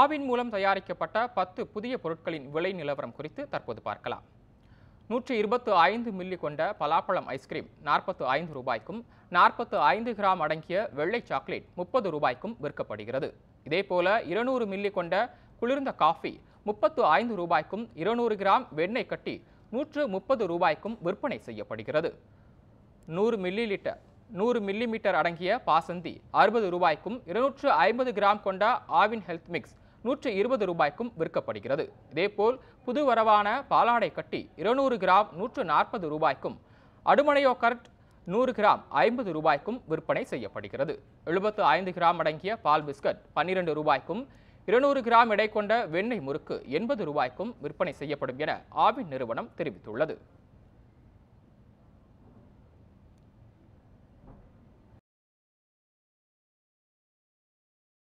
ஆவின் மூலம் தயாரிக்கப்பட்ட பத்து புதிய பொருட்களின் விலை நிலவரம் குறித்து தற்போது பார்க்கலாம் நூற்றி இருபத்து ஐந்து மில்லி கொண்ட பலாப்பழம் ஐஸ்கிரீம் நாற்பத்து ஐந்து ரூபாய்க்கும் நாற்பத்து ஐந்து கிராம் அடங்கிய வெள்ளை சாக்லேட் முப்பது ரூபாய்க்கும் விற்கப்படுகிறது இதேபோல இருநூறு மில்லி கொண்ட குளிர்ந்த காஃபி முப்பத்து ஐந்து ரூபாய்க்கும் இருநூறு கிராம் வெண்ணெய் கட்டி நூற்று முப்பது ரூபாய்க்கும் விற்பனை செய்யப்படுகிறது நூறு மில்லி லிட்டர் நூறு மில்லி மீட்டர் அடங்கிய பாசந்தி அறுபது ரூபாய்க்கும் இருநூற்று ஐம்பது கிராம் கொண்ட ஆவின் ஹெல்த் மிக்ஸ் நூற்றி இருபது ரூபாய்க்கும் விற்கப்படுகிறது இதேபோல் புது வரவான பாலாடை கட்டி இருநூறு கிராம் நூற்று நாற்பது ரூபாய்க்கும் அடுமனையோ கரட் நூறு கிராம் ஐம்பது ரூபாய்க்கும் விற்பனை செய்யப்படுகிறது எழுபத்து ஐந்து கிராம் அடங்கிய பால் பிஸ்கட் பன்னிரண்டு ரூபாய்க்கும் இருநூறு கிராம் எடை கொண்ட வெண்ணெய் முறுக்கு எண்பது ரூபாய்க்கும் விற்பனை செய்யப்படும் என ஆவின் நிறுவனம் தெரிவித்துள்ளது